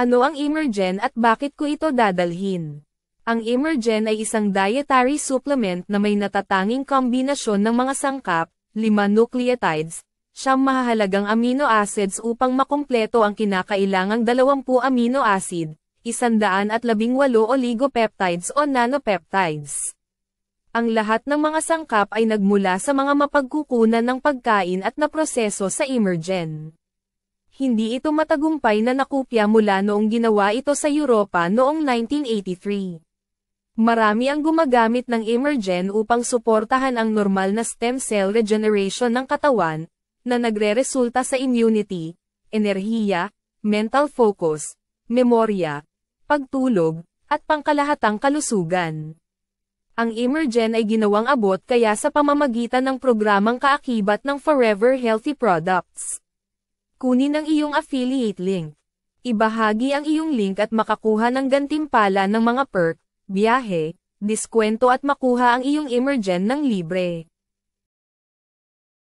Ano ang Emergen at bakit ko ito dadalhin? Ang Emergen ay isang dietary supplement na may natatanging kombinasyon ng mga sangkap, lima nucleotides, siyam mahahalagang amino acids upang makumpleto ang kinakailangang 20 amino acid, 118 oligopeptides o nanopeptides. Ang lahat ng mga sangkap ay nagmula sa mga mapagkukunan ng pagkain at naproseso sa Emergen hindi ito matagumpay na nakopya mula noong ginawa ito sa Europa noong 1983. Marami ang gumagamit ng Emergen upang suportahan ang normal na stem cell regeneration ng katawan, na nagreresulta sa immunity, enerhiya, mental focus, memorya, pagtulog, at pangkalahatang kalusugan. Ang Emergen ay ginawang abot kaya sa pamamagitan ng programang kaakibat ng Forever Healthy Products. Kunin ang iyong affiliate link. Ibahagi ang iyong link at makakuha ng gantimpala ng mga perk, biyahe, diskwento at makuha ang iyong Emergen ng libre.